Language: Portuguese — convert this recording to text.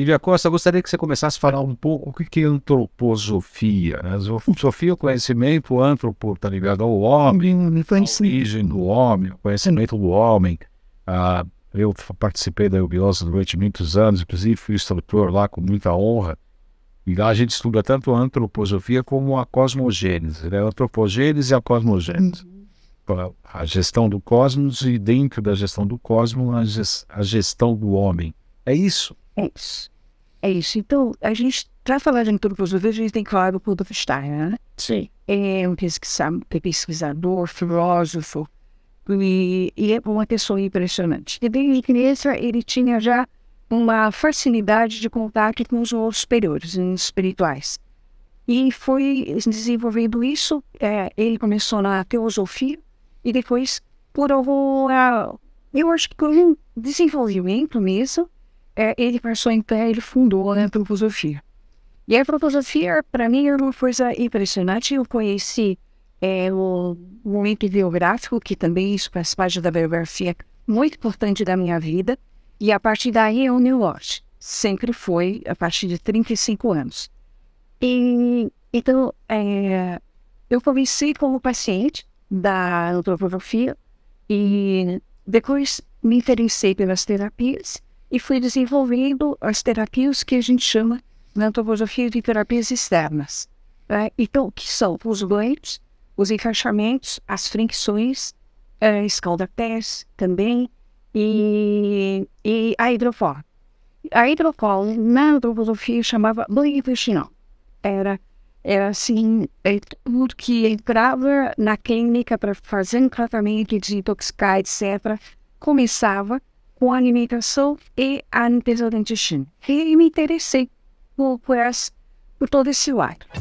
Lívia Costa, gostaria que você começasse a falar um pouco o que é antroposofia. Né? Hum. Sofia é o conhecimento antropo, está ligado ao homem, a origem do homem, o conhecimento do homem. Ah, eu participei da eubiose durante muitos anos, inclusive fui instrutor lá com muita honra. E lá a gente estuda tanto a antroposofia como a cosmogênese. Né? A antropogênese e a cosmogênese. Uhum. A gestão do cosmos e dentro da gestão do cosmos, a, gestão do homem. É isso. É isso. É isso. Então, a gente, para falar de antroposofia, a gente tem que falar do Paulo Stein, né? Sim. É um é pesquisador, filósofo, e, e é uma pessoa impressionante. E desde criança, ele tinha já uma facilidade de contato com os outros superiores, né, espirituais. E foi desenvolvendo isso, é, ele começou na teosofia, e depois, por algum eu acho que por um desenvolvimento mesmo, é, ele passou em pé, ele fundou né, a antroposofia. E a antroposofia, para mim, é uma coisa impressionante. Eu conheci é, o momento biográfico, que também isso faz parte da biografia muito importante da minha vida. E a partir daí eu me norte. Sempre foi a partir de 35 anos. E, então, é, eu comecei como paciente da antroposofia e depois me interessei pelas terapias e fui desenvolvendo as terapias que a gente chama na antroposofia de terapias externas. Né? Então, que são os banhos, os encaixamentos, as fricções, a escalda-pés também, e, e a hidrofórmica a hidrofol na antroposofia chamava banho intestinal. Era, era assim, é tudo que entrava na clínica para fazer um tratamento de etc., começava com a alimentação e a nutrição dentista. E me interessei por, por, por todo esse lado.